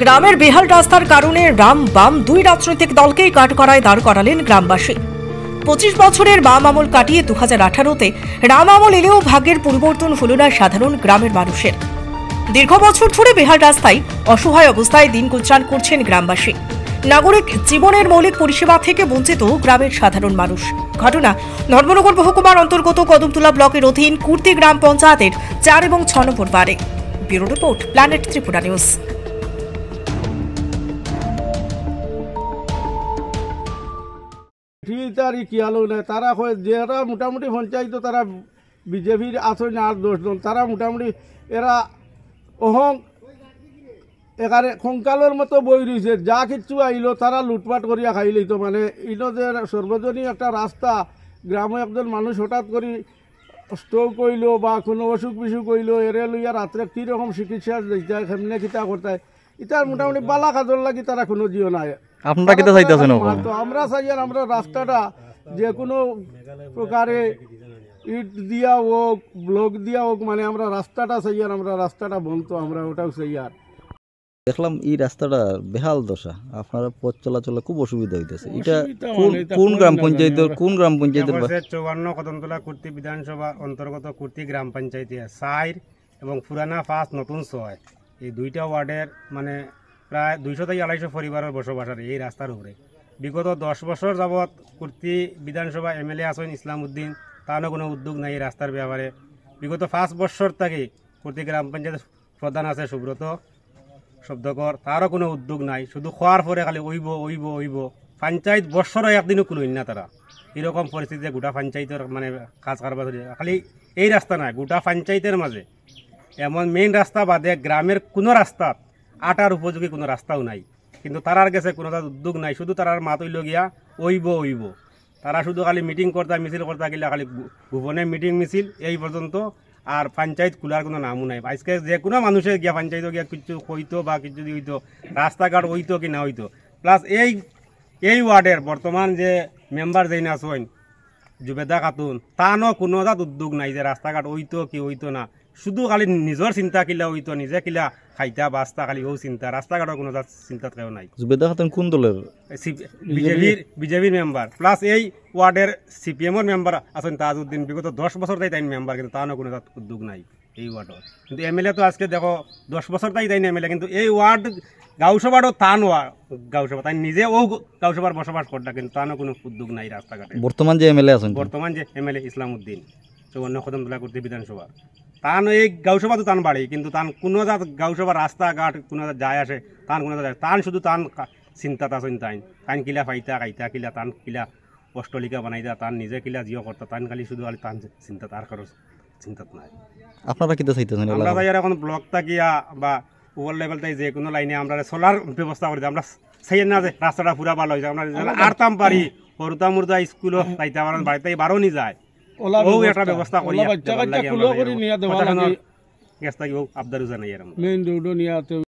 গ্রামের বেহাল রাস্তার কারণে রাম বাম দুই রাজনৈতিক দলকেই করায় দাঁড় করালেন গ্রামবাসী পঁচিশ বছরের বাম আমল কাটিয়ে দু হাজার আঠারোতে রাম আমল এলেও ভাগ্যের পরিবর্তন হল না সাধারণ গ্রামের মানুষের দীর্ঘ বছর ধরে বেহাল রাস্তায় অসহায় অবস্থায় দিন গুজরান করছেন গ্রামবাসী নাগরিক জীবনের মৌলিক পরিষেবা থেকে বঞ্চিত গ্রামের সাধারণ মানুষ ঘটনা ধর্মনগর মহকুমার অন্তর্গত কদমতলা ব্লকের অধীন কুর্তি গ্রাম পঞ্চায়েতের চার এবং ছ নম্বর বারে bureau report planet Tripura news পৃথিবীতে কি আলো নাই তারা হয় যারা মোটামুটি পঞ্চায়েত তারা বিজেপির না আর দশজন তারা মোটামুটি এরা অহং এখানে খঙ্কালোর মতো বই রয়েছে যা কিছু আইলো তারা লুটপাট করিয়া খাইলেই তো মানে ইনো যে সর্বজনীন একটা রাস্তা গ্রামে একজন মানুষ হঠাৎ করে স্ট্রোক কইল বা কোনো অসুখ বিসুখ কইলো এর লইয়া রাত্রে কীরকম চিকিৎসা দিতে সেমনে কিতা করতে ইতার মোটামুটি বালা কাজর লাগি তারা কোনো জিও নাই আপনারা কেটে চাইতেছেন ওখানে তো আমরা চাই আর আমরা রাস্তাটা যে কোনো প্রকারে ইট দিয়া হোক ব্লক দিয়া হোক মানে আমরা রাস্তাটা চাই আর আমরা রাস্তাটা বলতো আমরা ওটাও চাই আর দেখলাম এই রাস্তাটা বেহাল দশা আপনারা পথ চলাচলে খুব অসুবিধা হইতেছে এটা মানে কোন গ্রাম পঞ্চায়েতের কোন গ্রাম পঞ্চায়েতের চৌবান্ন কদমতলা কুর্তি বিধানসভা অন্তর্গত কুর্তি গ্রাম পঞ্চায়েতে সাইর এবং পুরানা পাঁচ নতুন ছয় এই দুইটা ওয়ার্ডের মানে প্রায় দুইশো থেকে আড়াইশো পরিবারের বসবাস আছে এই রাস্তার উপরে বিগত দশ বছর যাবৎ কুর্তি বিধানসভা এমএলএ আসেন ইসলাম উদ্দিন তারও কোনো উদ্যোগ নাই এই রাস্তার ব্যাপারে বিগত পাঁচ বছর থেকে কুর্তি গ্রাম পঞ্চায়েত প্রধান আছে সুব্রত শব্দকর তারও কোনো উদ্যোগ নাই শুধু খোয়ার পরে খালি ওইব ওইব ওইব পঞ্চায়েত বছরও একদিনও কোনো না তারা এরকম পরিস্থিতিতে গোটা পঞ্চায়েতের মানে কাজ কারবার খালি এই রাস্তা নাই গোটা পঞ্চায়েতের মাঝে এমন মেইন রাস্তা বাদে গ্রামের কোনো রাস্তা আটার উপযোগী কোনো রাস্তাও নাই কিন্তু তারার গেছে কোনো তার উদ্যোগ নাই শুধু তারার মাত হইল গিয়া ওইব ওইব তারা শুধু খালি মিটিং করতে মিছিল করতে গেলে খালি ভুবনে মিটিং মিছিল এই পর্যন্ত আর পঞ্চায়েত খোলার কোনো নামও নাই আজকে যে কোনো মানুষে গিয়া পঞ্চায়েত গিয়া কিছু হইতো বা কিছু হইতো রাস্তাঘাট হইতো কি না হইতো প্লাস এই এই ওয়ার্ডের বর্তমান যে মেম্বার যেই না সৈন জুবেদা খাতুন তানও কোনো উদ্যোগ নাই যে রাস্তাঘাট হইতো কি হইতো না শুধু খালি নিজের চিন্তা কিলা হইতো নিজে কিলা খাইতা বাস্তা খালি হৌ চিন্তা ৰাস্তাঘাটৰ কোনো তাত চিন্তাত কেও নাই জুবেদা খাতন কোন দলের বিজেপির বিজেপির মেম্বার প্লাস এই ওয়ার্ডের সিপিএমর মেম্বার এমৰ মেম্বাৰ আছেন তাজউদ্দিন বিগত দশ বছর তাই তাই মেম্বার কিন্তু তাৰ কোনো তাত উদ্যোগ নাই এই ওয়ার্ডর কিন্তু এম এল এ তো আজকে দেখো দশ বছর তাই তাই এম এল এ কিন্তু এই ৱাৰ্ড গাঁওসভারও তান গাঁওসভা তাই নিজে ও গাঁওসভার বসবাস করতে কিন্তু তার কোনো উদ্যোগ নাই রাস্তাঘাটে বর্তমান যে এমএলএ আছেন বর্তমান যে এমএলএ অন্য কদম খতমতলা করতে বিধানসভা তান এই গাউসভা তো তান বাড়ি কিন্তু তান কোনো যা গাউসভা রাস্তাঘাট কোনো যা যায় আসে তান কোনো যায় তান শুধু তান চিন্তা তা চিন্তা তান কিলা ফাইতা কাইতা কিলা তান কিলা অষ্টলিকা বানাই দা তান নিজে কিলা জিও করতা তান খালি শুধু খালি তান চিন্তা তার খরচ চিন্তাত নাই আপনারা কিন্তু আমরা তাই এখন ব্লক তাকিয়া বা ওভার লেভেল তাই যে কোনো লাইনে আমরা সোলার ব্যবস্থা করে আমরা সেই না যে রাস্তাটা পুরা ভালো হয়েছে আমরা আরতাম পারি হরতামুর্দা স্কুলও তাইতে আমার বাড়িতে বারো নি যায় ব্যৱস্থা কৰি